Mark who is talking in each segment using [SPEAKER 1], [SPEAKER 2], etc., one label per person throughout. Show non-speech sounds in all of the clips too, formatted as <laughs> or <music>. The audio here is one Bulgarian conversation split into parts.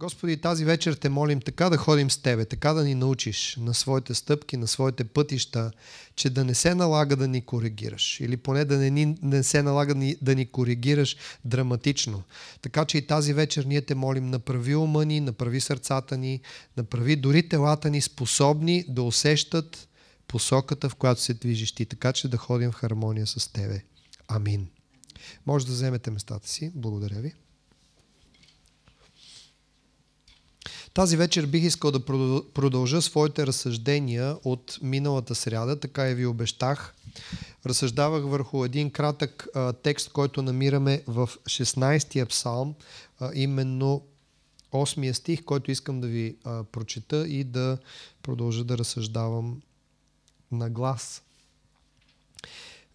[SPEAKER 1] Господи, тази вечер те молим така да ходим с Тебе, така да ни научиш на своите стъпки, на своите пътища, че да не се налага да ни коригираш. Или поне да не, ни, не се налага да ни, да ни коригираш драматично. Така че и тази вечер ние те молим, направи ума ни, направи сърцата ни, направи дори телата ни способни да усещат посоката, в която се движиш ти, така че да ходим в хармония с Тебе. Амин. Може да вземете местата си. Благодаря ви. Тази вечер бих искал да продължа своите разсъждения от миналата сряда, така и ви обещах. Разсъждавах върху един кратък а, текст, който намираме в 16-я псалм, а, именно 8-я стих, който искам да ви а, прочита и да продължа да разсъждавам на глас.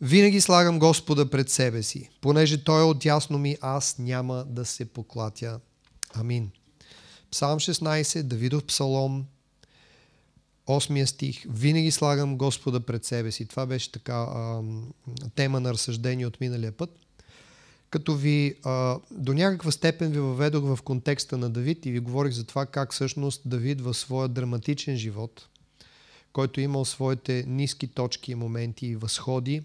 [SPEAKER 1] Винаги слагам Господа пред себе си, понеже Той е отясно ми, аз няма да се поклатя. Амин. Псалм 16, Давидов псалом, 8 стих. Винаги слагам Господа пред себе си. Това беше така а, тема на разсъждение от миналия път. Като ви а, до някаква степен ви въведох в контекста на Давид и ви говорих за това как всъщност Давид в своя драматичен живот, който е имал своите ниски точки, и моменти и възходи,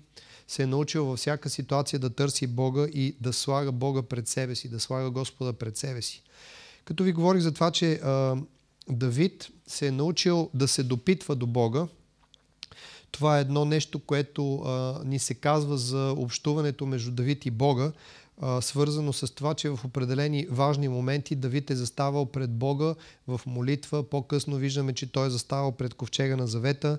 [SPEAKER 1] се е научил във всяка ситуация да търси Бога и да слага Бога пред себе си, да слага Господа пред себе си. Като ви говорих за това, че а, Давид се е научил да се допитва до Бога, това е едно нещо, което а, ни се казва за общуването между Давид и Бога а, свързано с това, че в определени важни моменти Давид е заставал пред Бога в молитва. По-късно виждаме, че той е заставал пред ковчега на завета,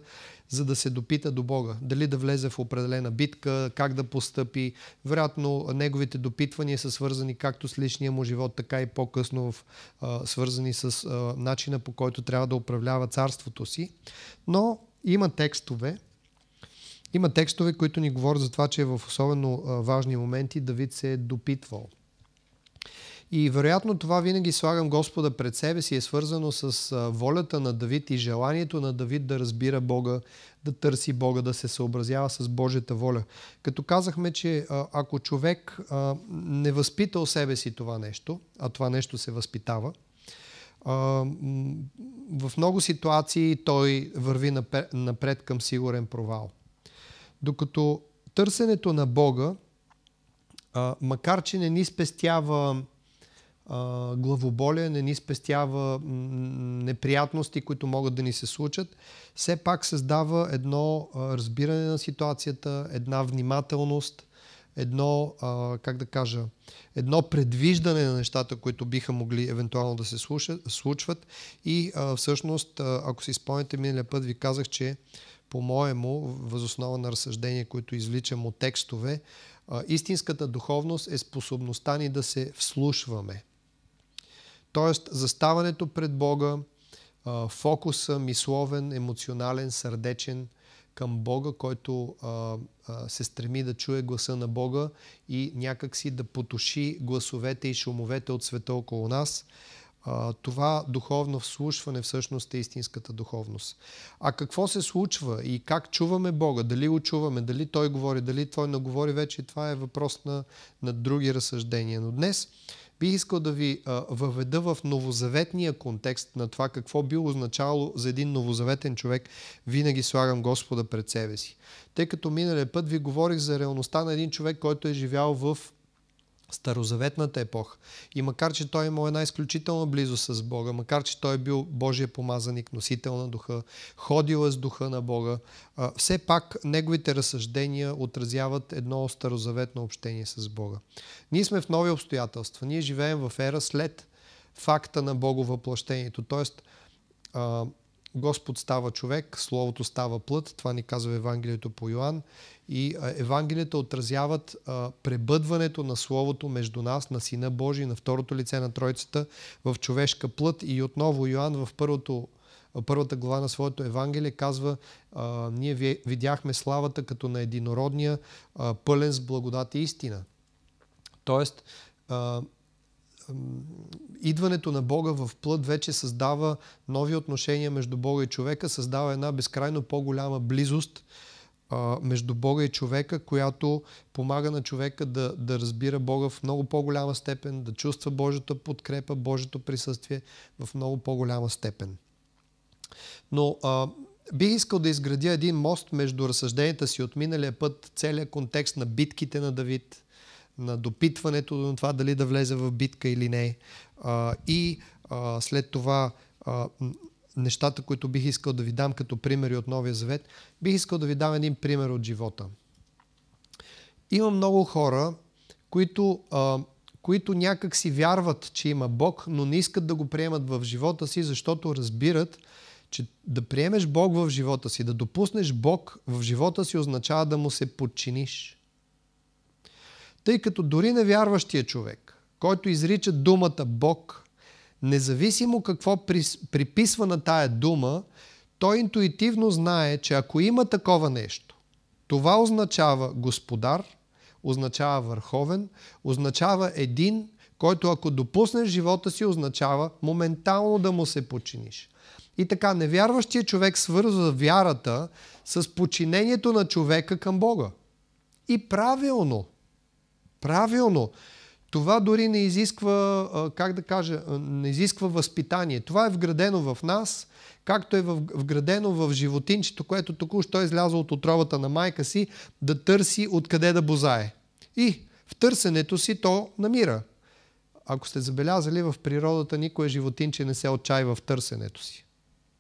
[SPEAKER 1] за да се допита до Бога. Дали да влезе в определена битка, как да постъпи. Вероятно, неговите допитвания са свързани както с личния му живот, така и по-късно в, а, свързани с а, начина по който трябва да управлява царството си. Но има текстове, има текстове, които ни говорят за това, че е в особено важни моменти Давид се е допитвал. И вероятно това винаги слагам Господа пред себе си е свързано с волята на Давид и желанието на Давид да разбира Бога, да търси Бога, да се съобразява с Божията воля. Като казахме, че ако човек не възпитал себе си това нещо, а това нещо се възпитава, в много ситуации той върви напред към сигурен провал. Докато търсенето на Бога, а, макар че не ни спестява а, главоболие, не ни спестява неприятности, които могат да ни се случат, все пак създава едно а, разбиране на ситуацията, една внимателност, едно, а, как да кажа, едно предвиждане на нещата, които биха могли евентуално да се случат, случват. И а, всъщност, а, ако си спомняте, миналия път ви казах, че по-моему, възоснова на разсъждение, които изличам от текстове, истинската духовност е способността ни да се вслушваме. Тоест, заставането пред Бога, фокуса мисловен, емоционален, сърдечен към Бога, който се стреми да чуе гласа на Бога и някакси да потуши гласовете и шумовете от света около нас – а, това духовно вслушване всъщност е истинската духовност. А какво се случва и как чуваме Бога? Дали го чуваме, дали Той говори, дали Той не говори вече, това е въпрос на, на други разсъждения. Но днес бих искал да ви а, въведа в новозаветния контекст на това какво би означало за един новозаветен човек винаги слагам Господа пред себе си. Тъй като миналия път ви говорих за реалността на един човек, който е живял в старозаветната епоха. И макар, че той е имал една изключителна близост с Бога, макар, че той е бил Божия помазаник, носител на духа, ходил е с духа на Бога, все пак неговите разсъждения отразяват едно старозаветно общение с Бога. Ние сме в нови обстоятелства. Ние живеем в ера след факта на Бого въплъщението. Тоест, Господ става човек, Словото става плът, това ни казва Евангелието по Йоанн. И Евангелията отразяват а, пребъдването на Словото между нас, на Сина Божий, на второто лице на Тройцата в човешка плът. И отново Йоанн в първото първата глава на своето Евангелие казва а, ние видяхме славата като на единородния, а, пълен с благодат и истина. Тоест, идването на Бога в плът вече създава нови отношения между Бога и човека, създава една безкрайно по-голяма близост между Бога и човека, която помага на човека да, да разбира Бога в много по-голяма степен, да чувства Божията подкрепа, Божието присъствие в много по-голяма степен. Но а, бих искал да изградя един мост между разсъжденията си от миналия път, целият контекст на битките на Давид – на допитването на това дали да влезе в битка или не. А, и а, след това а, нещата, които бих искал да ви дам като примери от Новия Завет, бих искал да ви дам един пример от живота. Има много хора, които, а, които някак си вярват, че има Бог, но не искат да го приемат в живота си, защото разбират, че да приемеш Бог в живота си, да допуснеш Бог в живота си, означава да му се подчиниш. Тъй като дори невярващия човек, който изрича думата Бог, независимо какво приписва на тая дума, той интуитивно знае, че ако има такова нещо, това означава господар, означава върховен, означава един, който ако допуснеш живота си, означава моментално да му се починиш. И така, невярващия човек свързва вярата с подчинението на човека към Бога. И правилно – Правилно. Това дори не изисква, как да кажа, не изисква възпитание. Това е вградено в нас, както е вградено в животинчето, което току-що е излязло от отровата на майка си, да търси откъде да бозае. И в търсенето си то намира. Ако сте забелязали, в природата никое животинче не се отчаива в търсенето си.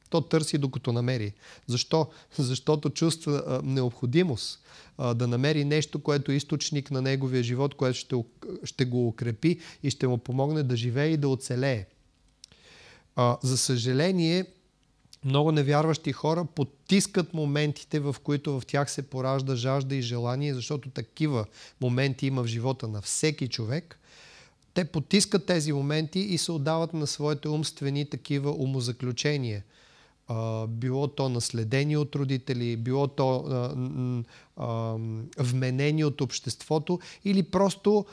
[SPEAKER 1] То търси докато намери. Защо? Защото чувства а, необходимост а, да намери нещо, което е източник на неговия живот, което ще, ще го укрепи и ще му помогне да живее и да оцелее. А, за съжаление, много невярващи хора потискат моментите, в които в тях се поражда жажда и желание, защото такива моменти има в живота на всеки човек. Те потискат тези моменти и се отдават на своите умствени такива умозаключения – било то наследени от родители, било то вменени от обществото или просто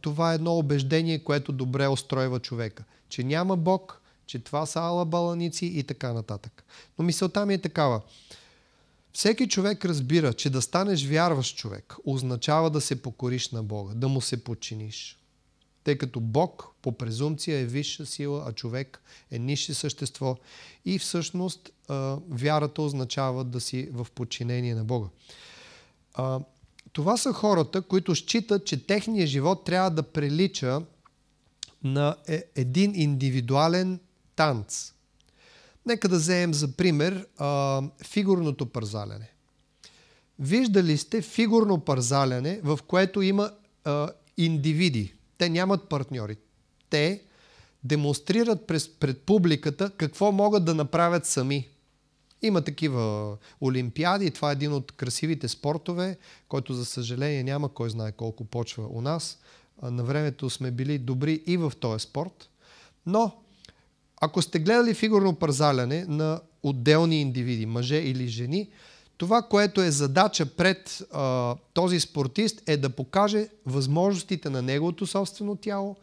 [SPEAKER 1] това е едно убеждение, което добре устройва човека. Че няма Бог, че това са алабаланици и така нататък. Но мисълта ми е такава. Всеки човек разбира, че да станеш вярващ човек означава да се покориш на Бога, да му се подчиниш тъй като Бог по презумция е висша сила, а човек е нише същество. И всъщност вярата означава да си в подчинение на Бога. Това са хората, които считат, че техният живот трябва да прилича на е, един индивидуален танц. Нека да вземем за пример а, фигурното парзалене. Виждали сте фигурно парзалене, в което има а, индивиди. Те нямат партньори. Те демонстрират през, пред публиката какво могат да направят сами. Има такива олимпиади, това е един от красивите спортове, който за съжаление няма кой знае колко почва у нас. На времето сме били добри и в този спорт. Но, ако сте гледали фигурно парзаляне на отделни индивиди, мъже или жени, това, което е задача пред а, този спортист е да покаже възможностите на неговото собствено тяло,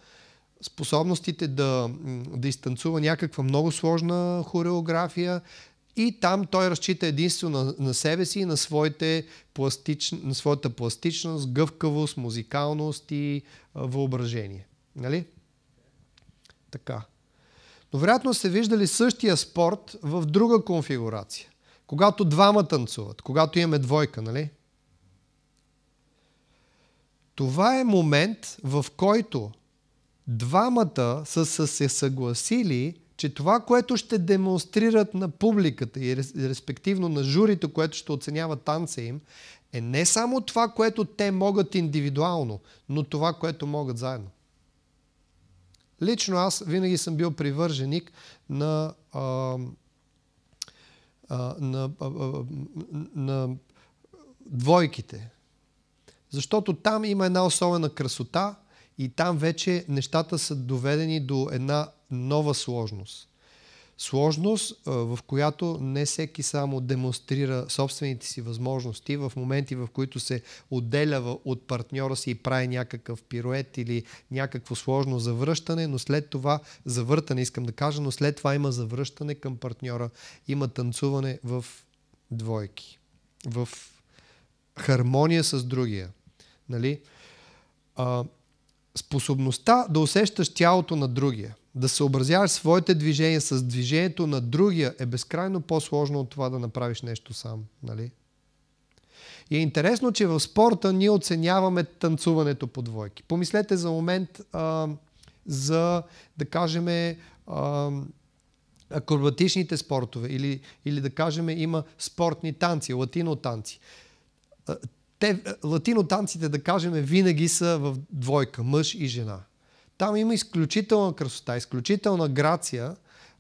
[SPEAKER 1] способностите да, да изтанцува някаква много сложна хореография и там той разчита единствено на, на себе си и на, пластич, на своята пластичност, гъвкавост, музикалност и а, въображение. Нали? Така. Но вероятно сте виждали същия спорт в друга конфигурация. Когато двама танцуват, когато имаме двойка, нали? Това е момент, в който двамата са, се съгласили, че това, което ще демонстрират на публиката и респективно на журито, което ще оценява танца им, е не само това, което те могат индивидуално, но това, което могат заедно. Лично аз винаги съм бил привърженик на а, а, на, а, а, на двойките. Защото там има една особена красота и там вече нещата са доведени до една нова сложност сложност, в която не всеки само демонстрира собствените си възможности в моменти, в които се отделя от партньора си и прави някакъв пирует или някакво сложно завръщане, но след това завъртане, искам да кажа, но след това има завръщане към партньора, има танцуване в двойки, в хармония с другия. Нали? А, способността да усещаш тялото на другия – да съобразяваш своите движения с движението на другия е безкрайно по-сложно от това да направиш нещо сам. Нали? И е интересно, че в спорта ние оценяваме танцуването по двойки. Помислете за момент а, за, да кажем, а, акробатичните спортове или, или да кажем има спортни танци, латино танци. Те, латино танците, да кажем, винаги са в двойка, мъж и жена. Там има изключителна красота, изключителна грация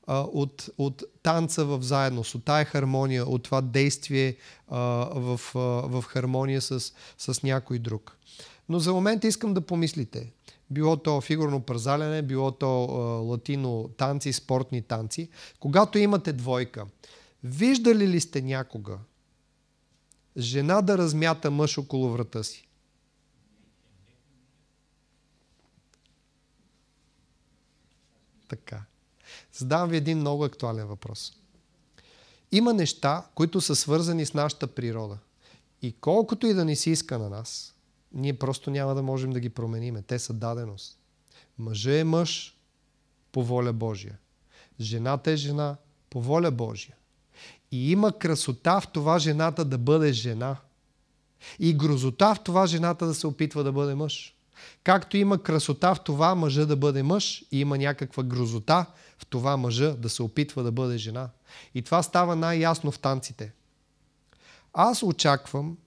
[SPEAKER 1] а, от, от танца в заедност, от тая хармония, от това действие а, в, а, в хармония с, с някой друг. Но за момента искам да помислите. Било то фигурно пързаляне, било то а, латино танци, спортни танци. Когато имате двойка, виждали ли сте някога жена да размята мъж около врата си? Така. Задавам ви един много актуален въпрос. Има неща, които са свързани с нашата природа. И колкото и да ни се иска на нас, ние просто няма да можем да ги промениме. Те са даденост. Мъжът е мъж по воля Божия. Жената е жена по воля Божия. И има красота в това жената да бъде жена. И грозота в това жената да се опитва да бъде мъж. Както има красота в това мъжа да бъде мъж и има някаква грозота в това мъжа да се опитва да бъде жена. И това става най-ясно в танците. Аз очаквам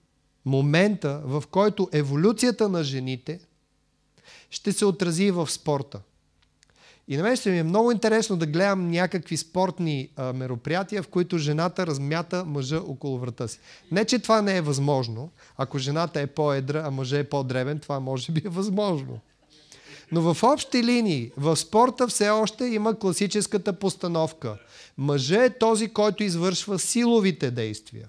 [SPEAKER 1] момента, в който еволюцията на жените ще се отрази в спорта – и на мен ще ми е много интересно да гледам някакви спортни а, мероприятия, в които жената размята мъжа около врата си. Не, че това не е възможно. Ако жената е по-едра, а мъжа е по-дребен, това може би е възможно. Но в общи линии, в спорта все още има класическата постановка. Мъжът е този, който извършва силовите действия.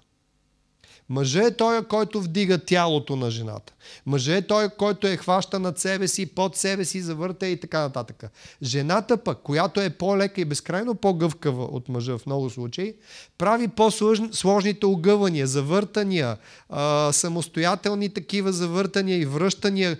[SPEAKER 1] Мъже е той, който вдига тялото на жената. Мъже е той, който е хваща над себе си, под себе си, завърта и така нататък. Жената пък, която е по-лека и безкрайно по-гъвкава от мъжа в много случаи, прави по-сложните огъвания, завъртания, самостоятелни такива завъртания и връщания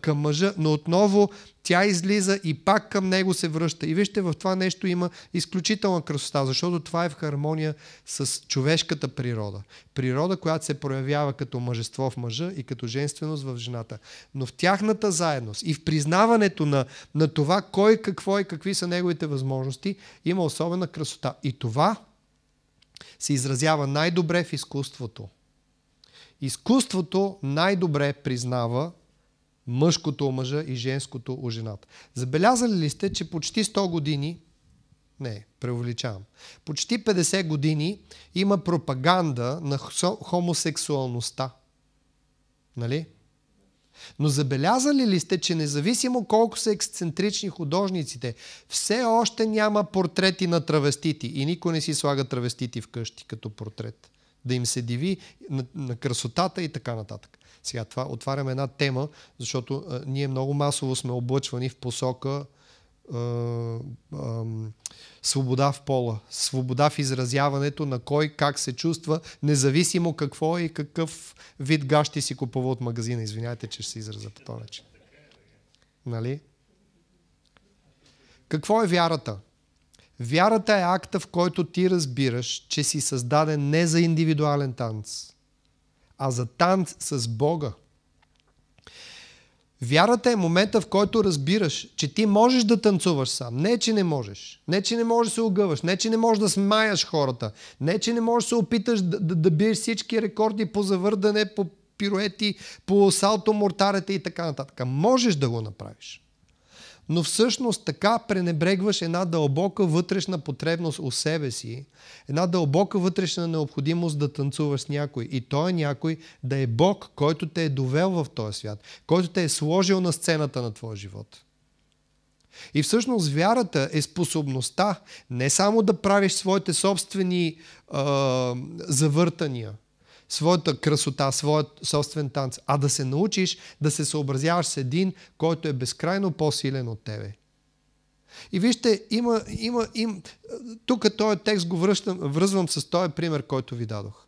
[SPEAKER 1] към мъжа, но отново тя излиза и пак към него се връща. И вижте, в това нещо има изключителна красота, защото това е в хармония с човешката природа. Природа, която се проявява като мъжество в мъжа и като женственост в жената. Но в тяхната заедност и в признаването на, на това кой какво и какви са неговите възможности, има особена красота. И това се изразява най-добре в изкуството. Изкуството най-добре признава мъжкото у мъжа и женското у жената. Забелязали ли сте, че почти 100 години, не, преувеличавам, почти 50 години има пропаганда на хомосексуалността? Нали? Но забелязали ли сте, че независимо колко са ексцентрични художниците, все още няма портрети на травестити и никой не си слага травестити вкъщи като портрет. Да им се диви на, на красотата и така нататък. Сега това отварям една тема, защото а, ние много масово сме облъчвани в посока а, а, свобода в пола, свобода в изразяването на кой как се чувства, независимо какво и какъв вид гащи си купува от магазина. Извинявайте, че ще се израза по този начин. Нали? Какво е вярата? Вярата е акта, в който ти разбираш, че си създаден не за индивидуален танц, а за танц с Бога. Вярата е момента, в който разбираш, че ти можеш да танцуваш сам. Не, че не можеш. Не, че не можеш да се огъваш. Не, че не можеш да смаяш хората. Не, че не можеш да се опиташ да, да, да биеш всички рекорди по завърдане, по пируети, по салто мортарете и така нататък. Можеш да го направиш но всъщност така пренебрегваш една дълбока вътрешна потребност у себе си, една дълбока вътрешна необходимост да танцуваш с някой. И той е някой да е Бог, който те е довел в този свят, който те е сложил на сцената на твоя живот. И всъщност вярата е способността не само да правиш своите собствени е, завъртания – своята красота, своят собствен танц, а да се научиш да се съобразяваш с един, който е безкрайно по-силен от тебе. И вижте, има, има, им, тук този текст го връщам, връзвам с този пример, който ви дадох.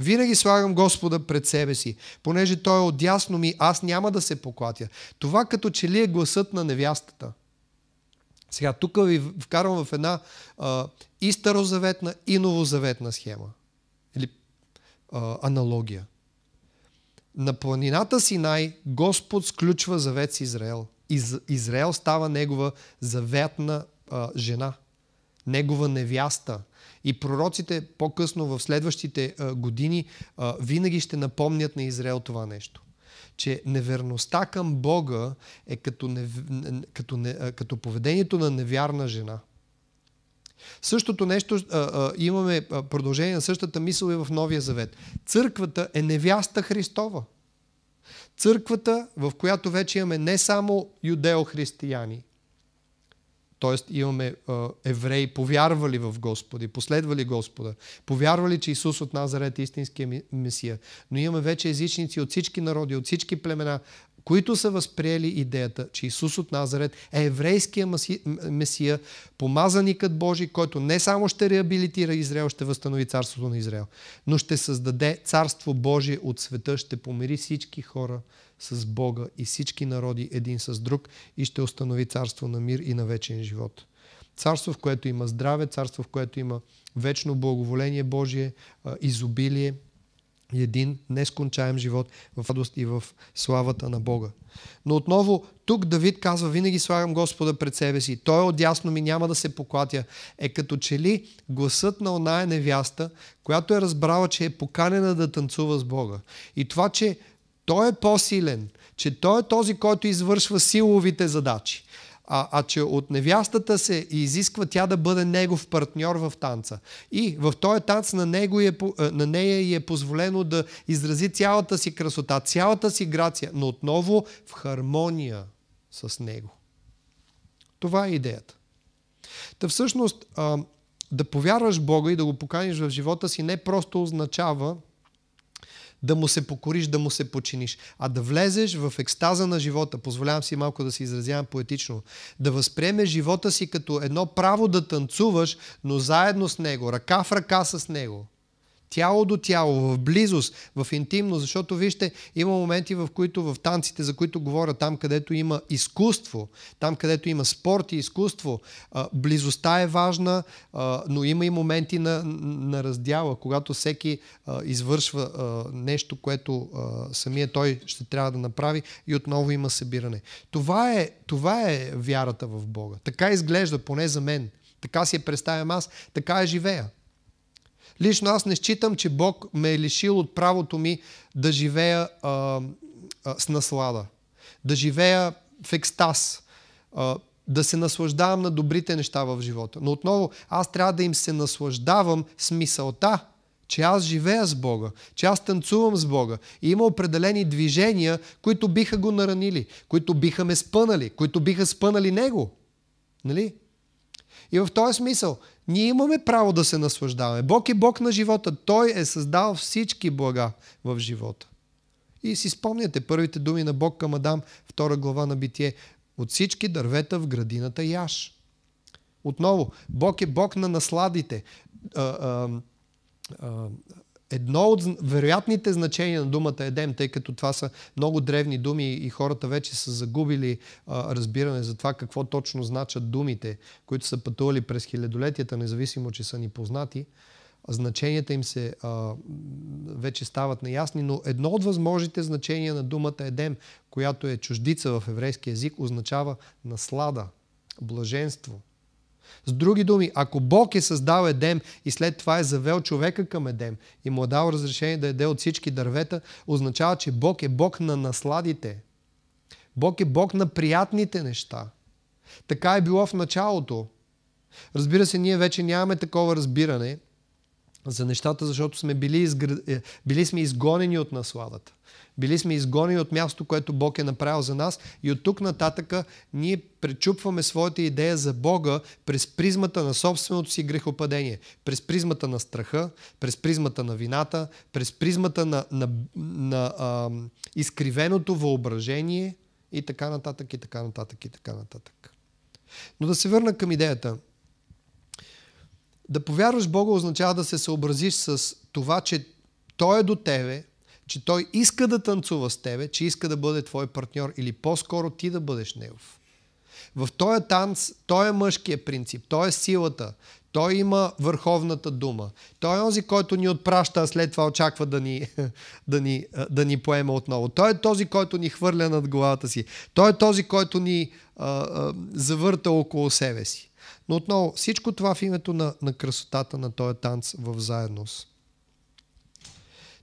[SPEAKER 1] Винаги слагам Господа пред себе си, понеже Той е отясно ми, аз няма да се поклатя. Това като че ли е гласът на невястата. Сега, тук ви вкарвам в една а, и старозаветна, и новозаветна схема а, аналогия. На планината Синай Господ сключва завет с Израел. Из, Израел става негова заветна а, жена, негова невяста. И пророците по-късно в следващите а, години а, винаги ще напомнят на Израел това нещо че неверността към Бога е като, не, като, не, като поведението на невярна жена. Същото нещо а, а, имаме продължение на същата мисъл и в Новия Завет. Църквата е невяста Христова. Църквата, в която вече имаме не само юдеохристияни, т.е. имаме а, евреи, повярвали в Господи, последвали Господа, повярвали, че Исус от Назарет е истинския месия, но имаме вече езичници от всички народи, от всички племена, които са възприели идеята, че Исус от Назарет е еврейския месия, помазаникът Божий, който не само ще реабилитира Израел, ще възстанови царството на Израел, но ще създаде царство Божие от света, ще помири всички хора с Бога и всички народи един с друг и ще установи царство на мир и на вечен живот. Царство, в което има здраве, царство, в което има вечно благоволение Божие, изобилие – и един нескончаем живот в радост и в славата на Бога. Но отново, тук Давид казва, винаги слагам Господа пред себе си. Той отясно ми няма да се поклатя. Е като че ли гласът на оная невяста, която е разбрала, че е поканена да танцува с Бога. И това, че той е по-силен, че той е този, който извършва силовите задачи а, а че от невястата се изисква тя да бъде негов партньор в танца. И в този танц на, него е, е, на нея й е позволено да изрази цялата си красота, цялата си грация, но отново в хармония с него. Това е идеята. Та всъщност, а, да повярваш Бога и да го поканиш в живота си не просто означава да му се покориш, да му се починиш, а да влезеш в екстаза на живота, позволявам си малко да се изразявам поетично, да възприемеш живота си като едно право да танцуваш, но заедно с него, ръка в ръка с него тяло до тяло, в близост, в интимно, защото вижте, има моменти, в които в танците, за които говоря, там където има изкуство, там където има спорт и изкуство, близостта е важна, но има и моменти на, на раздяла, когато всеки извършва нещо, което самия той ще трябва да направи и отново има събиране. Това е, това е вярата в Бога. Така изглежда, поне за мен. Така си я представям аз, така я живея. Лично аз не считам, че Бог ме е лишил от правото ми да живея а, а, с наслада, да живея в екстаз, а, да се наслаждавам на добрите неща в живота. Но отново, аз трябва да им се наслаждавам с мисълта, че аз живея с Бога, че аз танцувам с Бога и има определени движения, които биха го наранили, които биха ме спънали, които биха спънали Него. Нали? И в този смисъл, ние имаме право да се наслаждаваме. Бог е Бог на живота. Той е създал всички блага в живота. И си спомняте първите думи на Бог към Адам, втора глава на Битие. От всички дървета в градината яш. Отново, Бог е Бог на насладите. А, а, а, Едно от вероятните значения на думата Едем, тъй като това са много древни думи и хората вече са загубили а, разбиране за това какво точно значат думите, които са пътували през хилядолетията, независимо, че са ни познати, значенията им се а, вече стават неясни, но едно от възможните значения на думата Едем, която е чуждица в еврейски язик, означава наслада, блаженство – с други думи, ако Бог е създал Едем и след това е завел човека към Едем и му е дал разрешение да еде от всички дървета, означава, че Бог е Бог на насладите. Бог е Бог на приятните неща. Така е било в началото. Разбира се, ние вече нямаме такова разбиране за нещата, защото сме били, изгр... Е, били сме изгонени от насладата. Били сме изгонени от място, което Бог е направил за нас и от тук нататъка ние пречупваме своята идея за Бога през призмата на собственото си грехопадение, през призмата на страха, през призмата на вината, през призмата на, на, на а, изкривеното въображение и така нататък, и така нататък, и така нататък. Но да се върна към идеята. Да повярваш Бога означава да се съобразиш с това, че Той е до тебе – че той иска да танцува с тебе, че иска да бъде твой партньор или по-скоро ти да бъдеш негов. В този танц, той е мъжкият принцип, той е силата, той има върховната дума. Той е този, който ни отпраща, а след това очаква да ни, <laughs> да, ни, да ни поема отново. Той е този, който ни хвърля над главата си. Той е този, който ни а, а, завърта около себе си. Но отново, всичко това в името на, на красотата на този танц в заедност.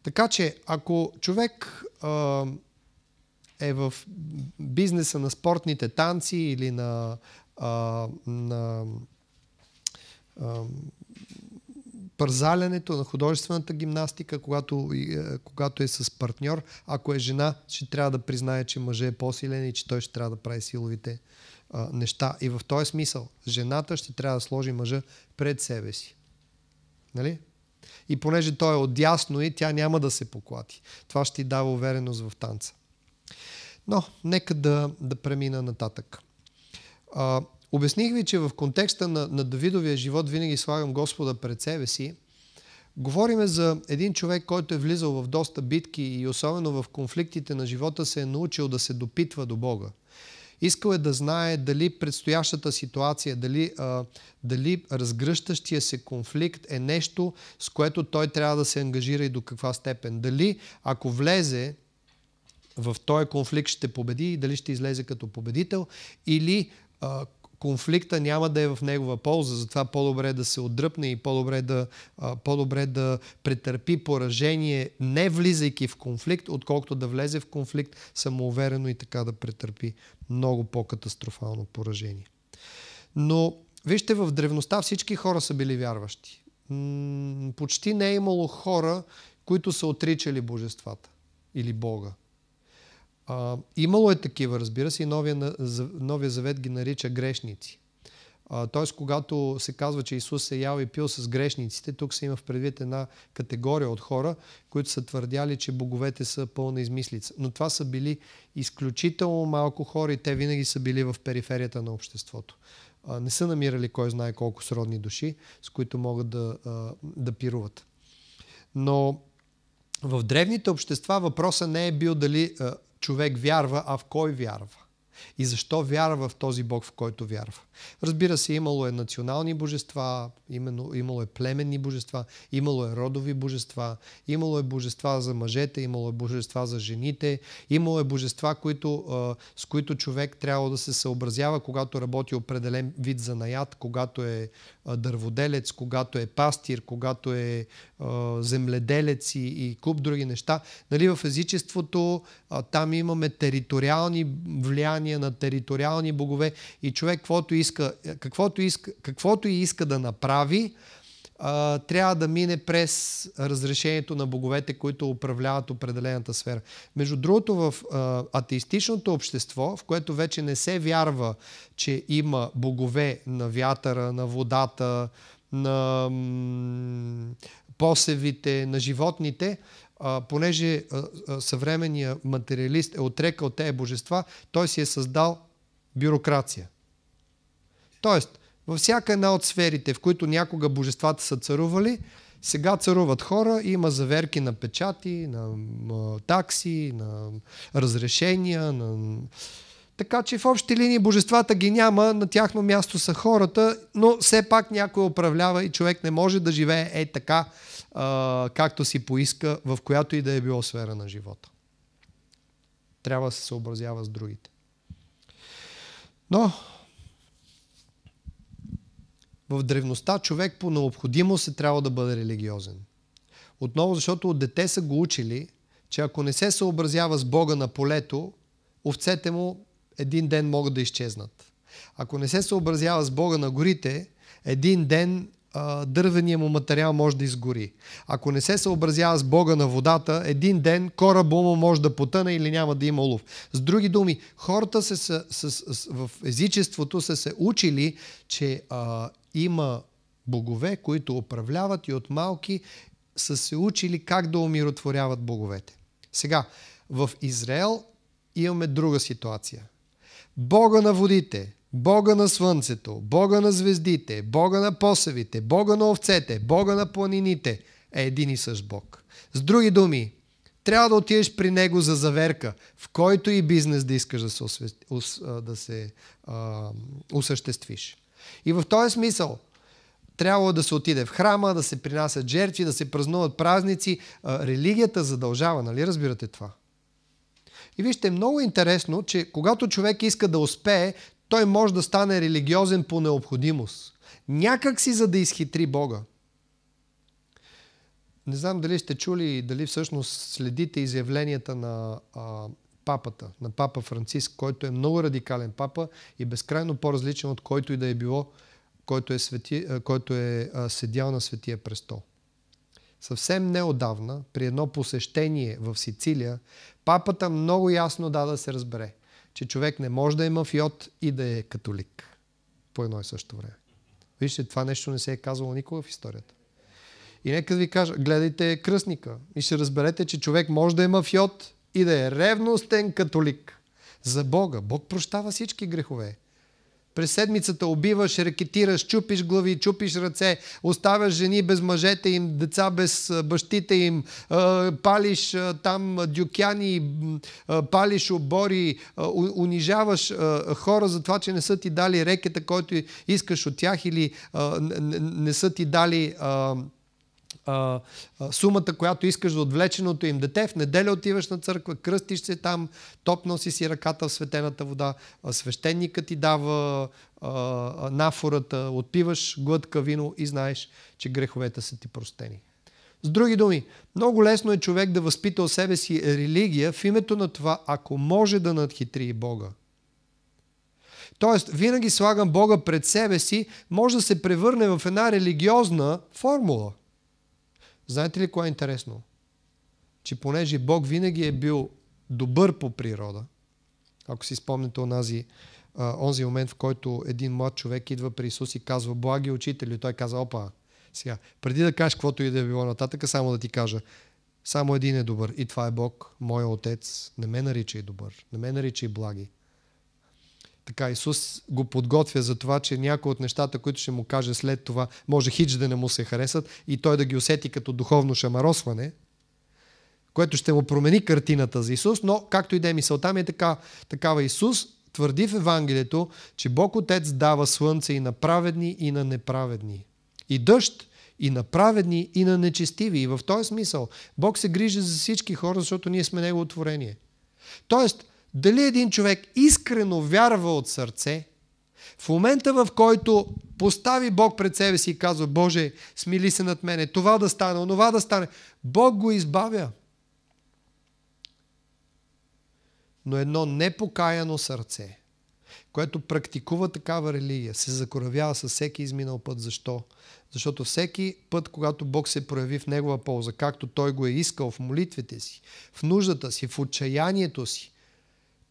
[SPEAKER 1] Така че, ако човек а, е в бизнеса на спортните танци или на, а, на а, пързалянето, на художествената гимнастика, когато, е, когато е с партньор, ако е жена, ще трябва да признае, че мъже е по-силен и че той ще трябва да прави силовите а, неща. И в този смисъл, жената ще трябва да сложи мъжа пред себе си. Нали? и понеже той е отясно и тя няма да се поклати. Това ще ти дава увереност в танца. Но нека да, да премина нататък. А, обясних ви, че в контекста на, на Давидовия живот винаги слагам Господа пред себе си. Говориме за един човек, който е влизал в доста битки и особено в конфликтите на живота се е научил да се допитва до Бога. Искал е да знае дали предстоящата ситуация, дали, а, дали разгръщащия се конфликт е нещо, с което той трябва да се ангажира и до каква степен. Дали, ако влезе в този конфликт, ще победи и дали ще излезе като победител, или а, конфликта няма да е в негова полза. Затова по-добре е да се отдръпне и по-добре да, по-добре да претърпи поражение, не влизайки в конфликт, отколкото да влезе в конфликт самоуверено и така да претърпи много по-катастрофално поражение. Но вижте, в древността всички хора са били вярващи. М- почти не е имало хора, които са отричали божествата или Бога. А, имало е такива, разбира се, и новия, новия завет ги нарича грешници. Тоест, когато се казва, че Исус се ял и пил с грешниците, тук се има в предвид една категория от хора, които са твърдяли, че боговете са пълна измислица. Но това са били изключително малко хора и те винаги са били в периферията на обществото. Не са намирали кой знае колко сродни души, с които могат да, да пируват. Но в древните общества въпросът не е бил дали човек вярва, а в кой вярва? И защо вярва в този Бог, в който вярва? Разбира се, имало е национални божества, именно, имало е племенни божества, имало е родови божества, имало е божества за мъжете, имало е божества за жените, имало е божества, които, с които човек трябва да се съобразява, когато работи определен вид занаят, когато е дърводелец, когато е пастир, когато е земледелец и, и куп други неща. Нали, в езичеството там имаме териториални влияния на териториални богове и човек, каквото и иска, каквото иска, каквото и иска да направи, а, трябва да мине през разрешението на боговете, които управляват определената сфера. Между другото, в а, атеистичното общество, в което вече не се вярва, че има богове на вятъра, на водата, на м- посевите, на животните, а, понеже съвременният материалист е отрекал тези божества, той си е създал бюрокрация. Тоест, във всяка една от сферите, в които някога божествата са царували, сега царуват хора, има заверки на печати, на, такси, на разрешения, на... Така че в общи линии божествата ги няма, на тяхно място са хората, но все пак някой управлява и човек не може да живее е така, както си поиска, в която и да е било сфера на живота. Трябва да се съобразява с другите. Но в древността човек по необходимост е трябва да бъде религиозен. Отново, защото от дете са го учили, че ако не се съобразява с Бога на полето, овцете му един ден могат да изчезнат. Ако не се съобразява с Бога на горите, един ден дървения му материал може да изгори. Ако не се съобразява с Бога на водата, един ден кораба му може да потъне или няма да има улов. С други думи, хората се, с, с, в езичеството са се учили, че а, има богове, които управляват и от малки са се учили как да умиротворяват боговете. Сега, в Израел имаме друга ситуация. Бога на водите, Бога на слънцето, Бога на звездите, Бога на посевите, Бога на овцете, Бога на планините е един и същ Бог. С други думи, трябва да отидеш при него за заверка, в който и бизнес да искаш да се, да се а, осъществиш. И в този смисъл трябвало да се отиде в храма, да се принасят жертви, да се празнуват празници. Религията задължава, нали разбирате това? И вижте, много интересно, че когато човек иска да успее, той може да стане религиозен по необходимост. Някак си за да изхитри Бога. Не знам дали сте чули и дали всъщност следите изявленията на а, папата, на папа Франциск, който е много радикален папа и безкрайно по-различен от който и да е било, който е, свети, който е седял на Светия престол. Съвсем неодавна, при едно посещение в Сицилия, папата много ясно да да се разбере, че човек не може да е мафиот и да е католик по едно и също време. Вижте, това нещо не се е казвало никога в историята. И нека ви кажа, гледайте кръстника и ще разберете, че човек може да е мафиот и да е ревностен католик. За Бога. Бог прощава всички грехове. През седмицата убиваш, рекетираш, чупиш глави, чупиш ръце, оставяш жени без мъжете им, деца без бащите им, палиш там дюкяни, палиш обори, унижаваш хора за това, че не са ти дали рекета, който искаш от тях или не са ти дали а, сумата, която искаш за отвлеченото им дете. В неделя отиваш на църква, кръстиш се там, топ носи си ръката в светената вода, свещеникът ти дава а, нафората, отпиваш глътка вино и знаеш, че греховете са ти простени. С други думи, много лесно е човек да възпита от себе си религия в името на това, ако може да надхитри Бога. Тоест, винаги слагам Бога пред себе си, може да се превърне в една религиозна формула – Знаете ли кое е интересно? Че понеже Бог винаги е бил добър по природа, ако си спомняте онази, онзи момент, в който един млад човек идва при Исус и казва, благи учители, той каза, опа, сега, преди да кажеш каквото и да е било нататък, само да ти кажа, само един е добър и това е Бог, моя Отец. Не ме наричай добър, не ме наричай благи, така Исус го подготвя за това, че някои от нещата, които ще му каже след това, може хич да не му се харесат и той да ги усети като духовно шамаросване, което ще му промени картината за Исус, но както и да е мисълта ми е така, такава Исус твърди в Евангелието, че Бог Отец дава слънце и на праведни, и на неправедни. И дъжд и на праведни, и на нечестиви. И в този смисъл Бог се грижи за всички хора, защото ние сме Него отворение. Тоест, дали един човек искрено вярва от сърце, в момента в който постави Бог пред себе си и казва, Боже, смили се над мене, това да стане, онова да стане, Бог го избавя. Но едно непокаяно сърце, което практикува такава религия, се закоравява със всеки изминал път. Защо? Защото всеки път, когато Бог се прояви в негова полза, както Той го е искал в молитвите си, в нуждата си, в отчаянието си,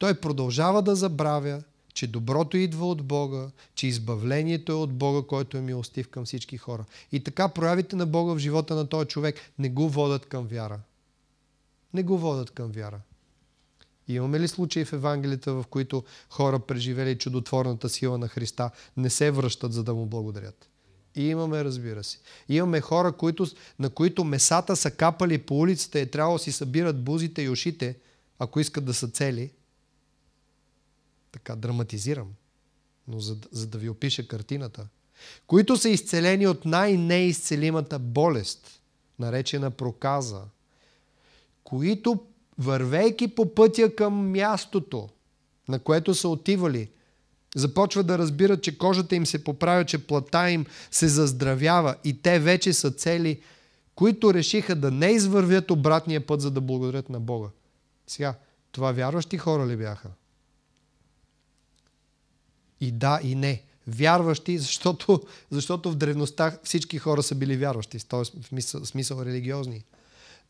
[SPEAKER 1] той продължава да забравя, че доброто идва от Бога, че избавлението е от Бога, който е милостив към всички хора. И така проявите на Бога в живота на този човек не го водят към вяра. Не го водят към вяра. имаме ли случаи в Евангелията, в които хора, преживели чудотворната сила на Христа, не се връщат, за да му благодарят? И имаме, разбира се. имаме хора, които, на които месата са капали по улицата и е трябва да си събират бузите и ушите, ако искат да са цели – така драматизирам, но за, за да ви опиша картината, които са изцелени от най-неизцелимата болест, наречена проказа, които, вървейки по пътя към мястото, на което са отивали, започват да разбират, че кожата им се поправя, че плата им се заздравява и те вече са цели, които решиха да не извървят обратния път, за да благодарят на Бога. Сега, това вярващи хора ли бяха? и да, и не. Вярващи, защото, защото в древността всички хора са били вярващи, в този смисъл, смисъл религиозни.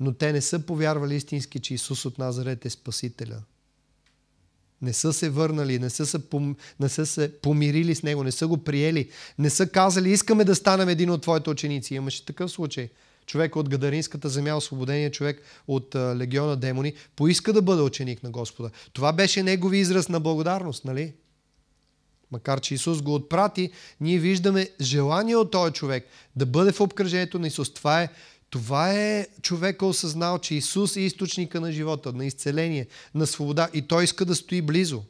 [SPEAKER 1] Но те не са повярвали истински, че Исус от Назарет е Спасителя. Не са се върнали, не са се, пом... не са се помирили с Него, не са го приели, не са казали, искаме да станем един от Твоите ученици. Имаше такъв случай. Човек от Гадаринската земя, освободения човек от а, легиона демони, поиска да бъде ученик на Господа. Това беше негови израз на благодарност, нали? Макар, че Исус го отпрати, ние виждаме желание от този човек да бъде в обкръжението на Исус. Това е, това е човека осъзнал, че Исус е източника на живота, на изцеление, на свобода и той иска да стои близо.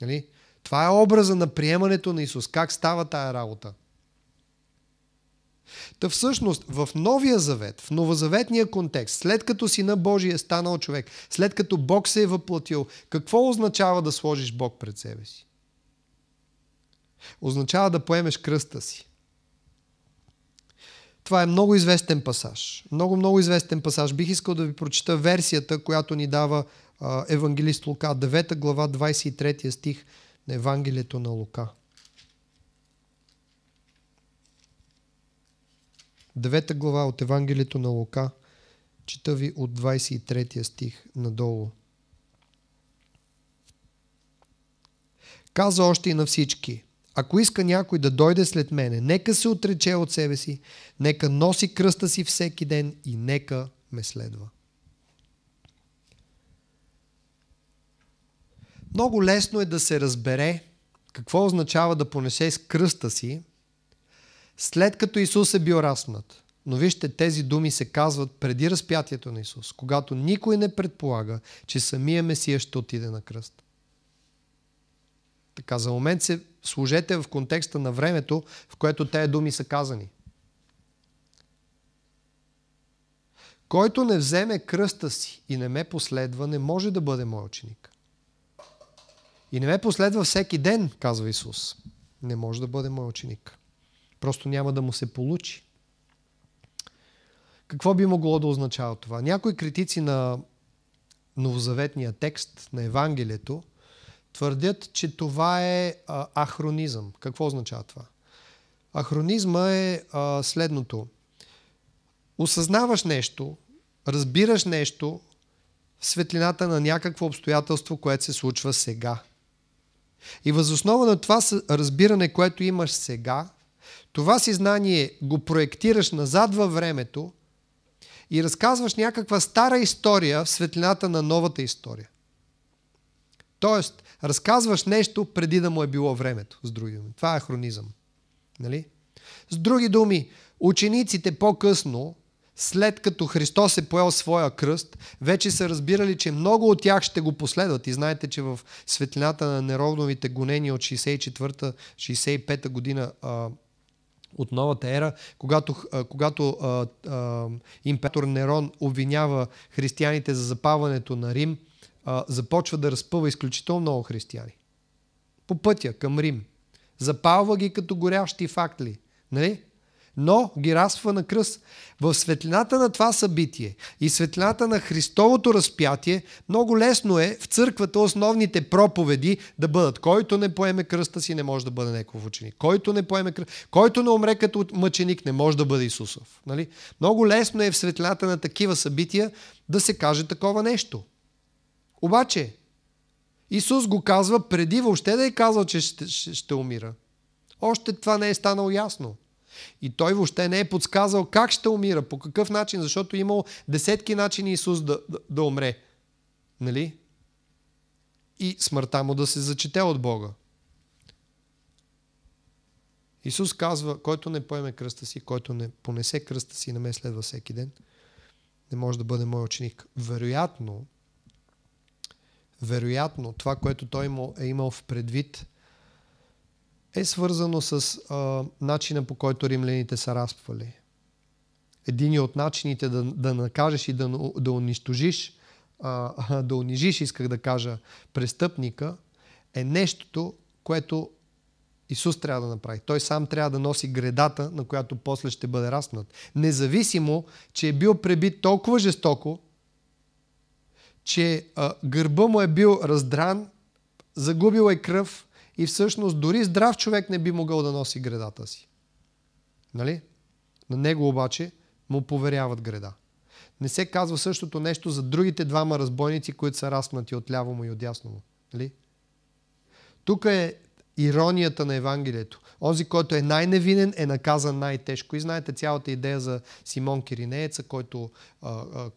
[SPEAKER 1] Нали? Това е образа на приемането на Исус. Как става тая работа? Та всъщност в Новия Завет, в новозаветния контекст, след като Сина на е станал човек, след като Бог се е въплатил, какво означава да сложиш Бог пред себе си? означава да поемеш кръста си. Това е много известен пасаж. Много, много известен пасаж. Бих искал да ви прочита версията, която ни дава а, евангелист Лука, 9 глава, 23 стих на Евангелието на Лука. 9 глава от Евангелието на Лука, Чита ви от 23 стих надолу. Каза още и на всички – ако иска някой да дойде след мене, нека се отрече от себе си, нека носи кръста си всеки ден и нека ме следва. Много лесно е да се разбере какво означава да понесе с кръста си, след като Исус е бил разпнат. Но вижте, тези думи се казват преди разпятието на Исус, когато никой не предполага, че самия Месия ще отиде на кръст. Така, за момент се служете в контекста на времето, в което тези думи са казани. Който не вземе кръста си и не ме последва, не може да бъде мой ученик. И не ме последва всеки ден, казва Исус. Не може да бъде мой ученик. Просто няма да му се получи. Какво би могло да означава това? Някои критици на новозаветния текст, на Евангелието, твърдят, че това е а, ахронизъм. Какво означава това? Ахронизма е а, следното. Осъзнаваш нещо, разбираш нещо в светлината на някакво обстоятелство, което се случва сега. И възоснова на това разбиране, което имаш сега, това си знание го проектираш назад във времето и разказваш някаква стара история в светлината на новата история. Тоест, Разказваш нещо преди да му е било времето, с други думи. Това е хронизъм. Нали? С други думи, учениците по-късно, след като Христос е поел своя кръст, вече са разбирали, че много от тях ще го последват. И знаете, че в светлината на неровновите гонения от 64-65 година от новата ера, когато, когато а, а, император Нерон обвинява християните за запаването на Рим, а, започва да разпъва изключително много християни. По пътя към Рим. Запалва ги като горящи факли. Нали? но ги разпва на кръст. В светлината на това събитие и светлината на Христовото разпятие, много лесно е в църквата основните проповеди да бъдат. Който не поеме кръста си, не може да бъде неков ученик. Който не поеме кръста, който не умре като мъченик, не може да бъде Исусов. Нали? Много лесно е в светлината на такива събития да се каже такова нещо. Обаче, Исус го казва преди въобще да е казал, че ще, ще, ще умира. Още това не е станало ясно. И той въобще не е подсказал как ще умира, по какъв начин, защото е имал десетки начини Исус да, да, да умре. Нали? И смъртта му да се зачете от Бога. Исус казва, който не поеме кръста си, който не понесе кръста си и мен следва всеки ден, не може да бъде мой ученик. Вероятно, вероятно това, което той му е имал в предвид, е свързано с а, начина по който римляните са разпвали. Един от начините да, да накажеш и да, да унищожиш, а, <laughs> да унижиш, исках да кажа, престъпника, е нещото, което Исус трябва да направи. Той сам трябва да носи гредата, на която после ще бъде раснат. Независимо, че е бил пребит толкова жестоко, че а, гърба му е бил раздран, загубил е кръв и всъщност дори здрав човек не би могъл да носи гредата си. Нали? На него обаче му поверяват града. Не се казва същото нещо за другите двама разбойници, които са разпнати от ляво му и от ясно му. Нали? Тук е иронията на Евангелието. Онзи, който е най-невинен, е наказан най-тежко. И знаете цялата идея за Симон Киринееца, който,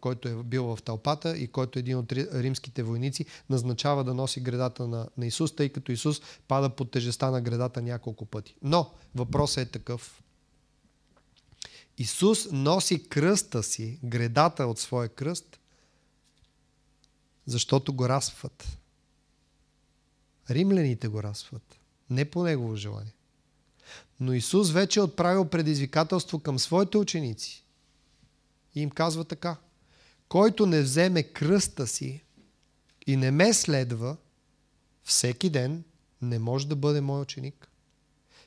[SPEAKER 1] който е бил в тълпата и който един от римските войници назначава да носи градата на, на Исус, тъй като Исус пада под тежеста на градата няколко пъти. Но въпросът е такъв. Исус носи кръста си, гредата от своя кръст, защото го расват. Римляните го расват не по негово желание. Но Исус вече е отправил предизвикателство към своите ученици и им казва така. Който не вземе кръста си и не ме следва, всеки ден не може да бъде мой ученик.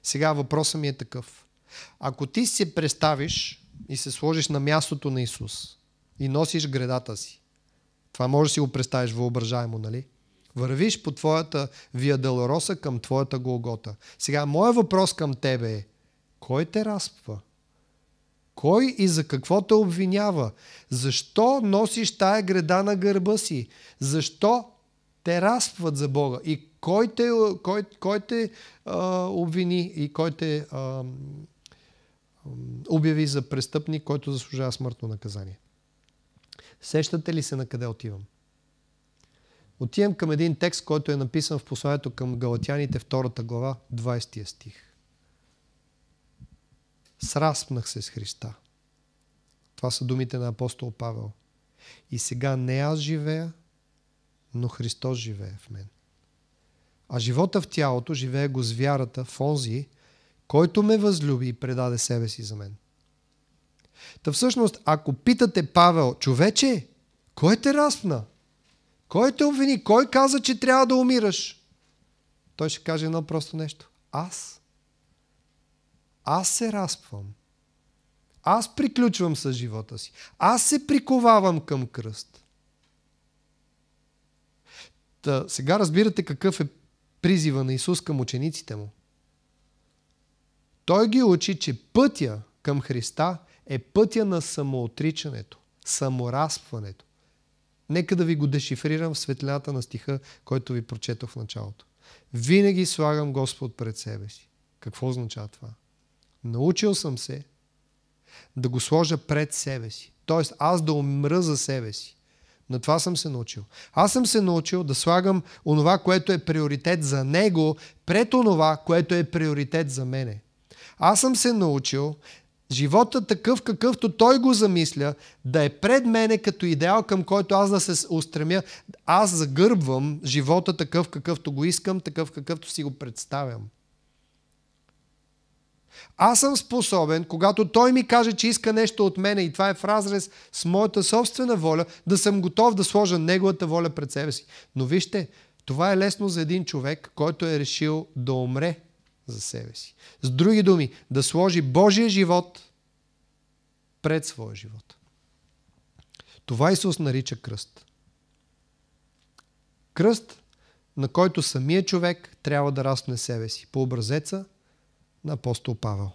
[SPEAKER 1] Сега въпросът ми е такъв. Ако ти се представиш и се сложиш на мястото на Исус и носиш гредата си, това може да си го представиш въображаемо, нали? Вървиш по твоята Вия Делороса към твоята Голгота. Сега, моят въпрос към тебе е, кой те разпва? Кой и за какво те обвинява? Защо носиш тая града на гърба си? Защо те разпват за Бога? И кой те, кой, кой те а, обвини и кой те а, обяви за престъпник, който заслужава смъртно наказание? Сещате ли се на къде отивам? Отивам към един текст, който е написан в посланието към Галатяните, втората глава, 20 стих. Сраспнах се с Христа. Това са думите на апостол Павел. И сега не аз живея, но Христос живее в мен. А живота в тялото живее го с вярата в онзи, който ме възлюби и предаде себе си за мен. Та всъщност, ако питате Павел, човече, кой те распна. Кой те обвини? Кой каза, че трябва да умираш? Той ще каже едно просто нещо. Аз. Аз се разпвам. Аз приключвам с живота си. Аз се приковавам към кръст. Та, сега разбирате какъв е призива на Исус към учениците му. Той ги учи, че пътя към Христа е пътя на самоотричането, саморазпването. Нека да ви го дешифрирам в светлината на стиха, който ви прочетох в началото. Винаги слагам Господ пред себе си. Какво означава това? Научил съм се да го сложа пред себе си. Тоест аз да умра за себе си. На това съм се научил. Аз съм се научил да слагам онова, което е приоритет за него, пред онова, което е приоритет за мене. Аз съм се научил Живота такъв, какъвто той го замисля, да е пред мене като идеал, към който аз да се устремя. Аз загърбвам живота такъв, какъвто го искам, такъв, какъвто си го представям. Аз съм способен, когато той ми каже, че иска нещо от мене и това е в разрез с моята собствена воля, да съм готов да сложа неговата воля пред себе си. Но вижте, това е лесно за един човек, който е решил да умре за себе си. С други думи, да сложи Божия живот пред своя живот. Това Исус нарича кръст. Кръст, на който самия човек трябва да расне себе си, по образеца на апостол Павел.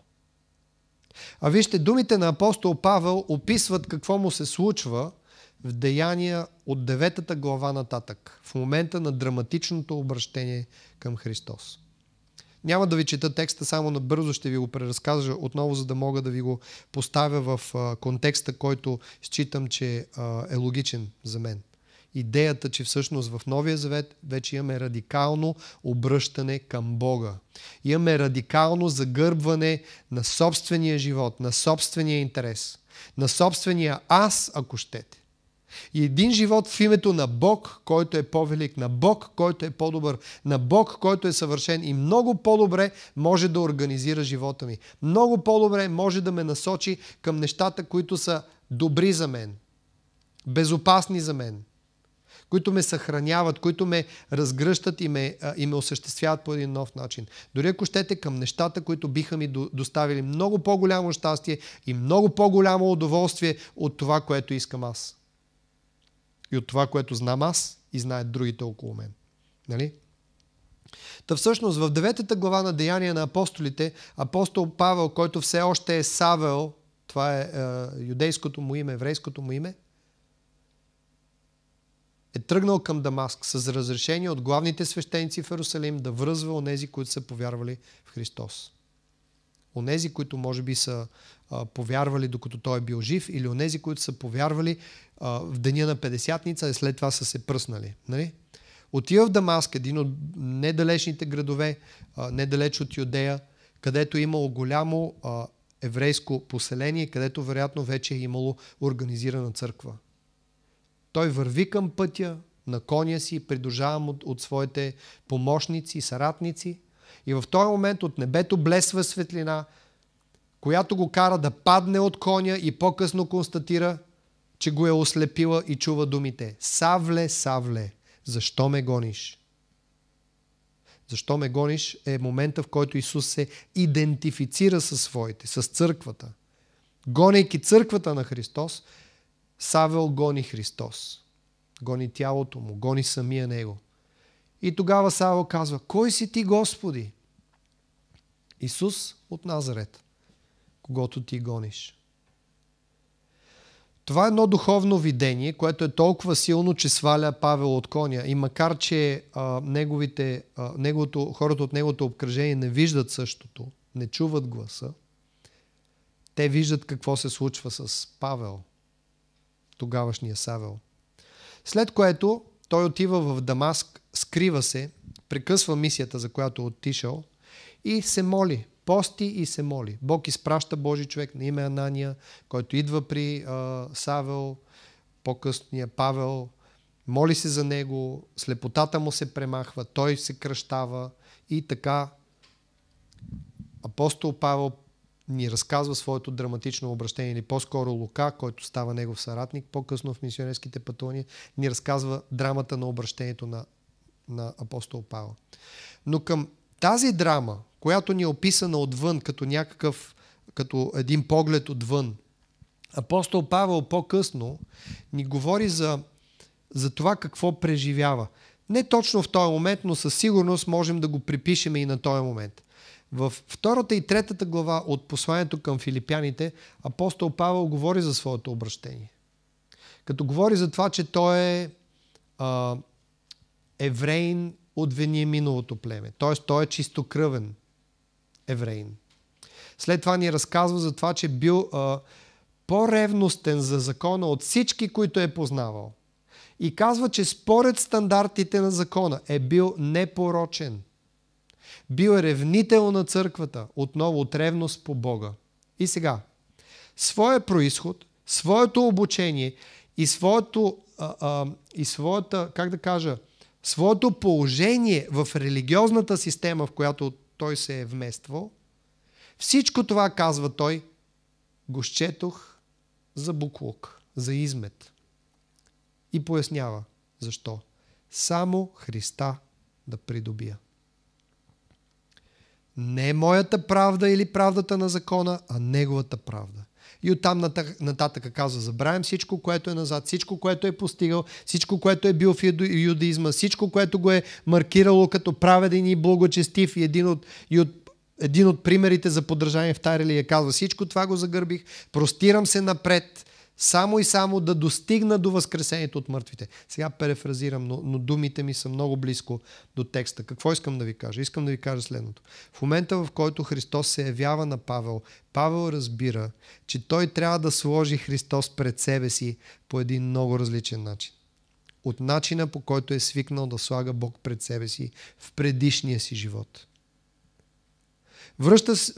[SPEAKER 1] А вижте, думите на апостол Павел описват какво му се случва в деяния от 9 глава нататък, в момента на драматичното обращение към Христос. Няма да ви чета текста, само набързо ще ви го преразкажа отново, за да мога да ви го поставя в контекста, който считам, че е логичен за мен. Идеята, че всъщност в Новия Завет вече имаме радикално обръщане към Бога. Имаме радикално загърбване на собствения живот, на собствения интерес, на собствения аз, ако щете. И един живот в името на Бог, който е по-велик, на Бог, който е по-добър, на Бог, който е съвършен и много по-добре може да организира живота ми. Много по-добре може да ме насочи към нещата, които са добри за мен, безопасни за мен, които ме съхраняват, които ме разгръщат и ме, и ме осъществяват по един нов начин. Дори ако щете към нещата, които биха ми доставили много по-голямо щастие и много по-голямо удоволствие от това, което искам аз и от това, което знам аз и знаят другите около мен. Нали? Та всъщност в деветата глава на Деяния на апостолите, апостол Павел, който все още е Савел, това е, е юдейското му име, еврейското му име, е тръгнал към Дамаск с разрешение от главните свещеници в Иерусалим да връзва онези, които са повярвали в Христос. Онези, които може би са повярвали докато той е бил жив или онези, които са повярвали в деня на 50-ница и е след това са се пръснали. Нали? Отива в Дамаск, един от недалечните градове, недалеч от Юдея, където е имало голямо еврейско поселение, където вероятно вече е имало организирана църква. Той върви към пътя на коня си, придружавам от, от своите помощници, саратници. И в този момент от небето блесва светлина, която го кара да падне от коня и по-късно констатира – че го е ослепила и чува думите «Савле, Савле, защо ме гониш?» Защо ме гониш е момента, в който Исус се идентифицира със своите, с църквата. Гонейки църквата на Христос, Савел гони Христос. Гони тялото му, гони самия него. И тогава Савел казва, кой си ти, Господи? Исус от Назарет, когато ти гониш. Това е едно духовно видение, което е толкова силно, че сваля Павел от коня. И макар, че а, неговите, а, неговото, хората от неговото обкръжение не виждат същото, не чуват гласа, те виждат какво се случва с Павел, тогавашния Савел. След което той отива в Дамаск, скрива се, прекъсва мисията, за която е отишъл и се моли пости и се моли. Бог изпраща Божи човек на име Анания, който идва при а, Савел, по-късния Павел, моли се за него, слепотата му се премахва, той се кръщава и така апостол Павел ни разказва своето драматично обращение, или по-скоро Лука, който става негов съратник, по-късно в мисионерските пътувания, ни разказва драмата на обращението на, на апостол Павел. Но към тази драма, която ни е описана отвън, като някакъв, като един поглед отвън. Апостол Павел по-късно ни говори за, за това какво преживява. Не точно в този момент, но със сигурност можем да го припишем и на този момент. В втората и третата глава от посланието към филипяните, апостол Павел говори за своето обращение. Като говори за това, че той е а, еврейн от Вениаминовото племе, т.е. той е чистокръвен евреин. След това ни разказва за това, че бил а, по-ревностен за закона от всички, които е познавал. И казва, че според стандартите на закона е бил непорочен. Бил е ревнител на църквата, отново от ревност по Бога. И сега, своя происход, своето обучение и своето, а, а, и своята, как да кажа, своето положение в религиозната система, в която той се е вмествал. Всичко това, казва той, го счетох за буклук, за измет. И пояснява защо. Само Христа да придобия. Не моята правда или правдата на закона, а Неговата правда и оттам нататък казва, забравям всичко, което е назад, всичко, което е постигал, всичко, което е бил в юдаизма, всичко, което го е маркирало като праведен и благочестив и един от, и от един от примерите за поддържание в тая религия казва, всичко това го загърбих, простирам се напред, само и само да достигна до възкресението от мъртвите. Сега перефразирам, но, но думите ми са много близко до текста. Какво искам да ви кажа? Искам да ви кажа следното. В момента, в който Христос се явява на Павел, Павел разбира, че той трябва да сложи Христос пред себе си по един много различен начин от начина по който е свикнал да слага Бог пред себе си в предишния си живот.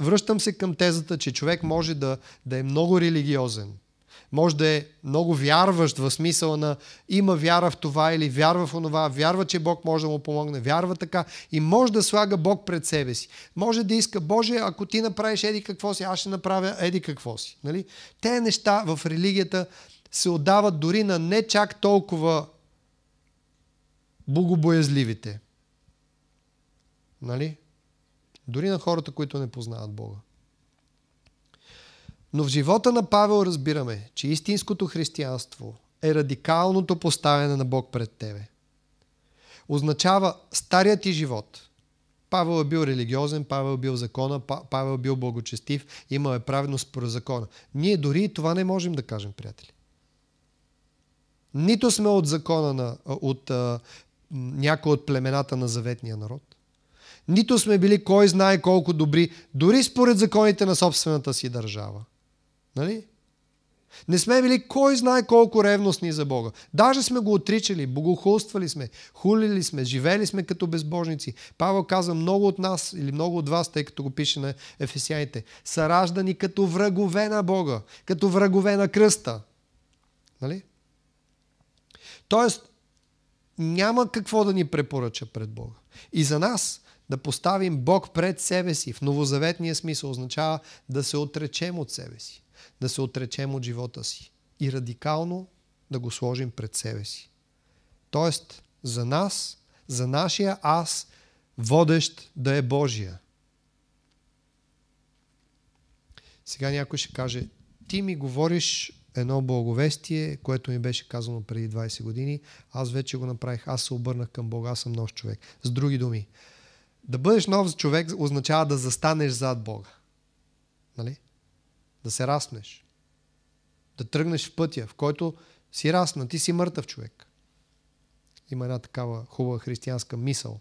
[SPEAKER 1] връщам се към тезата, че човек може да, да е много религиозен, може да е много вярващ в смисъла на има вяра в това или вярва в онова, вярва, че Бог може да му помогне, вярва така и може да слага Бог пред себе си. Може да иска, Боже, ако ти направиш еди какво си, аз ще направя еди какво си. Нали? Те неща в религията се отдават дори на не чак толкова богобоязливите. Нали? Дори на хората, които не познават Бога. Но в живота на Павел разбираме, че истинското християнство е радикалното поставяне на Бог пред тебе. Означава старият ти живот. Павел е бил религиозен, Павел е бил закона, Павел е бил благочестив, имал е праведност според закона. Ние дори и това не можем да кажем, приятели. Нито сме от закона на, от някои от племената на заветния народ, нито сме били кой знае колко добри, дори според законите на собствената си държава. Нали? Не сме били кой знае колко ревностни за Бога. Даже сме го отричали, богохулствали сме, хулили сме, живели сме като безбожници. Павел казва, много от нас или много от вас, тъй като го пише на ефесяните, са раждани като врагове на Бога, като врагове на кръста. Нали? Тоест, няма какво да ни препоръча пред Бога. И за нас да поставим Бог пред себе си в новозаветния смисъл означава да се отречем от себе си да се отречем от живота си и радикално да го сложим пред себе си. Тоест, за нас, за нашия аз, водещ да е Божия. Сега някой ще каже, ти ми говориш едно благовестие, което ми беше казано преди 20 години. Аз вече го направих. Аз се обърнах към Бога. Аз съм нов човек. С други думи, да бъдеш нов човек означава да застанеш зад Бога. Нали? да се раснеш, да тръгнеш в пътя, в който си расна, ти си мъртъв човек. Има една такава хубава християнска мисъл.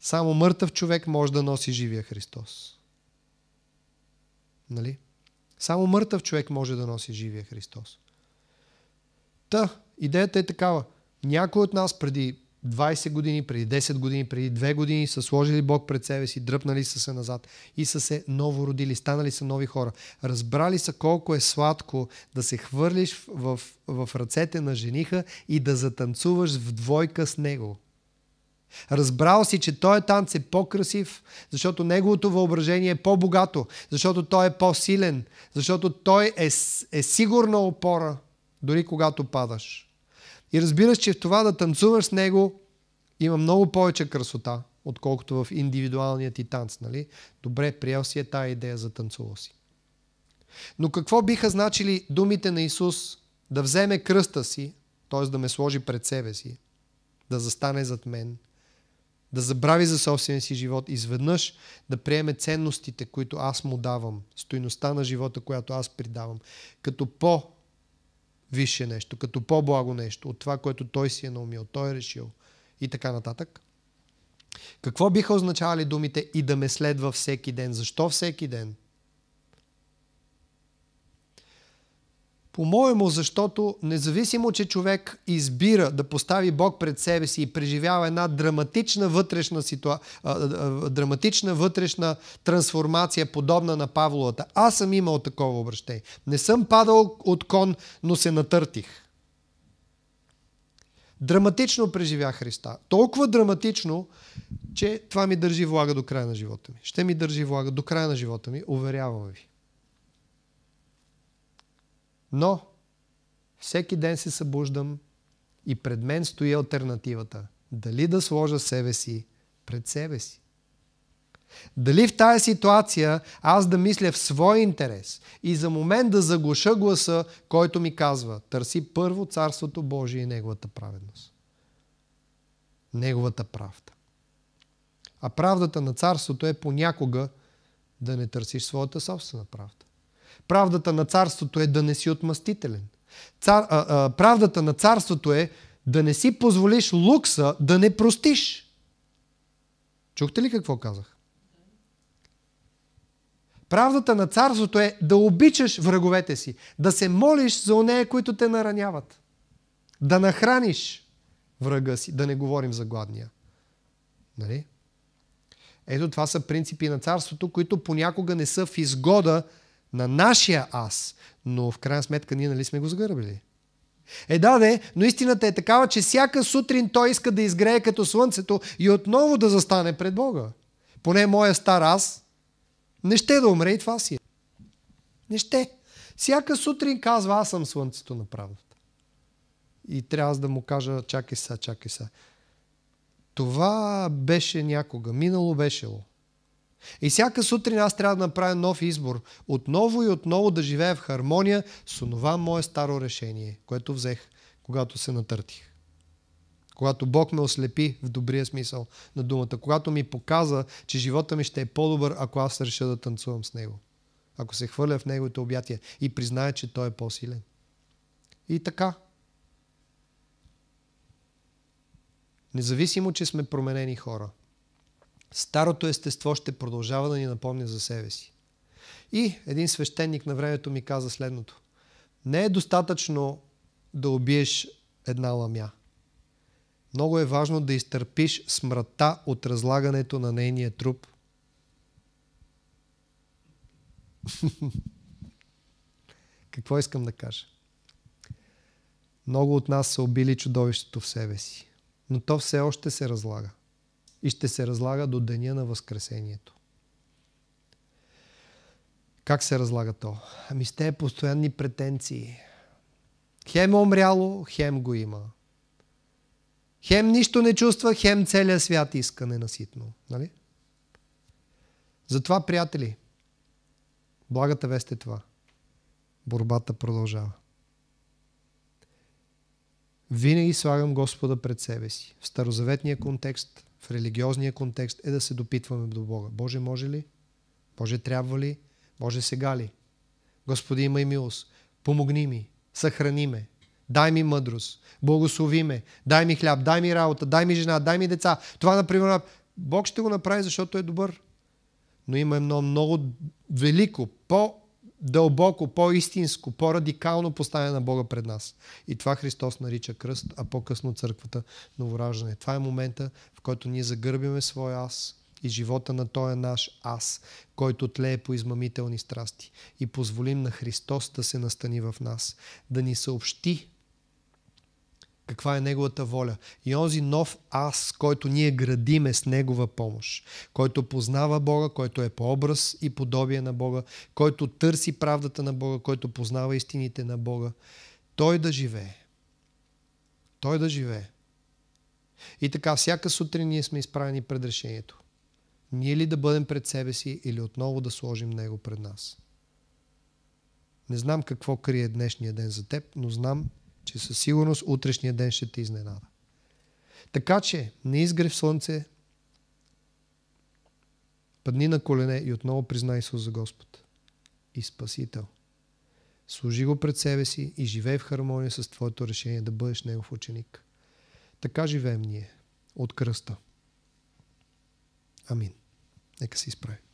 [SPEAKER 1] Само мъртъв човек може да носи живия Христос. Нали? Само мъртъв човек може да носи живия Христос. Та, идеята е такава. Някой от нас преди 20 години, преди 10 години, преди 2 години са сложили Бог пред себе си, дръпнали са се назад и са се ново родили, станали са нови хора. Разбрали са колко е сладко да се хвърлиш в, в, в ръцете на жениха и да затанцуваш в двойка с него. Разбрал си, че той танц е по-красив, защото неговото въображение е по-богато, защото той е по-силен, защото той е, е сигурна опора, дори когато падаш. И разбираш, че в това да танцуваш с него има много повече красота, отколкото в индивидуалният ти танц. Нали? Добре, приел си е тая идея за танцувал си. Но какво биха значили думите на Исус да вземе кръста си, т.е. да ме сложи пред себе си, да застане зад мен, да забрави за собствения си живот, изведнъж да приеме ценностите, които аз му давам, стоиността на живота, която аз придавам, като по висше нещо, като по-благо нещо от това, което той си е наумил, той е решил и така нататък. Какво биха означавали думите и да ме следва всеки ден? Защо всеки ден? По-моему, защото независимо, че човек избира да постави Бог пред себе си и преживява една драматична вътрешна, ситуа... драматична вътрешна трансформация, подобна на Павловата. Аз съм имал такова обращение. Не съм падал от кон, но се натъртих. Драматично преживях Христа. Толкова драматично, че това ми държи влага до края на живота ми. Ще ми държи влага до края на живота ми, уверявам ви. Но всеки ден се събуждам и пред мен стои альтернативата. Дали да сложа себе си пред себе си? Дали в тая ситуация аз да мисля в свой интерес и за момент да заглуша гласа, който ми казва търси първо Царството Божие и Неговата праведност. Неговата правда. А правдата на Царството е понякога да не търсиш своята собствена правда. Правдата на царството е да не си отмъстителен. Цар, а, а, правдата на царството е да не си позволиш лукса да не простиш. Чухте ли какво казах? Правдата на царството е да обичаш враговете си, да се молиш за онея, които те нараняват, да нахраниш врага си, да не говорим за гладния. Нали? Ето това са принципи на царството, които понякога не са в изгода на нашия аз, но в крайна сметка ние нали сме го сгърбили. Е, да, не, но истината е такава, че всяка сутрин той иска да изгрее като слънцето и отново да застане пред Бога. Поне моя стар аз не ще да умре и това си е. Не ще. Всяка сутрин казва, аз съм слънцето на правдата. И трябва да му кажа, чакай са, чакай са. Това беше някога, минало беше. Ло. И всяка сутрин аз трябва да направя нов избор. Отново и отново да живея в хармония с онова мое старо решение, което взех, когато се натъртих. Когато Бог ме ослепи в добрия смисъл на думата. Когато ми показа, че живота ми ще е по-добър, ако аз реша да танцувам с Него. Ако се хвърля в Неговите обятия и призная, че Той е по-силен. И така. Независимо, че сме променени хора – старото естество ще продължава да ни напомня за себе си. И един свещеник на времето ми каза следното. Не е достатъчно да убиеш една ламя. Много е важно да изтърпиш смъртта от разлагането на нейния труп. <laughs> Какво искам да кажа? Много от нас са убили чудовището в себе си, но то все още се разлага и ще се разлага до деня на Възкресението. Как се разлага то? Ами с постоянни претенции. Хем е умряло, хем го има. Хем нищо не чувства, хем целия свят иска ненаситно. Нали? Затова, приятели, благата вест е това. Борбата продължава. Винаги слагам Господа пред себе си. В старозаветния контекст в религиозния контекст е да се допитваме до Бога. Боже, може ли? Боже, трябва ли? Боже, сега ли? Господи, имай милост. Помогни ми. Съхрани ме. Дай ми мъдрост. Благослови ме. Дай ми хляб. Дай ми работа. Дай ми жена. Дай ми деца. Това, например, Бог ще го направи, защото е добър. Но има едно много велико, по дълбоко, по-истинско, по-радикално поставяне на Бога пред нас. И това Христос нарича кръст, а по-късно църквата новораждане. Това е момента, в който ние загърбиме своя аз и живота на е наш аз, който тлее по измамителни страсти и позволим на Христос да се настани в нас, да ни съобщи каква е Неговата воля. И онзи нов аз, който ние градиме с Негова помощ, който познава Бога, който е по образ и подобие на Бога, който търси правдата на Бога, който познава истините на Бога, той да живее. Той да живее. И така, всяка сутрин ние сме изправени пред решението. Ние ли да бъдем пред себе си или отново да сложим Него пред нас? Не знам какво крие днешния ден за теб, но знам, че със сигурност утрешния ден ще те изненада. Така че не изгрев слънце, падни на колене и отново признай Исус за Господ и Спасител. Служи го пред себе си и живей в хармония с твоето решение да бъдеш Негов ученик. Така живеем ние от кръста. Амин. Нека се изправим.